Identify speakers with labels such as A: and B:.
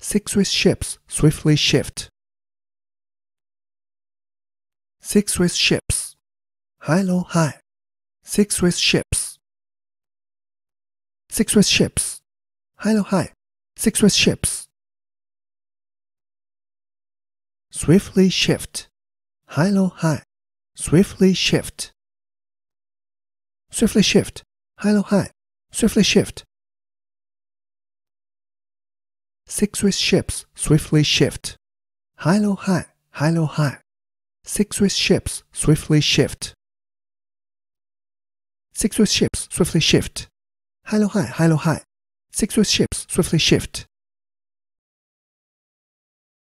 A: Six Swiss ships swiftly shift. Six Swiss ships. High low high. Six Swiss ships. Six Swiss ships. High low high. Six Swiss ships. Swiftly shift. High low high. Swiftly shift. Swiftly shift. High low high. Swiftly shift.
B: Six Swiss ships swiftly shift. High low high, high low high. Six Swiss ships swiftly shift. Six Swiss ships swiftly shift. High low high, high low high. Six Swiss ships
A: swiftly shift.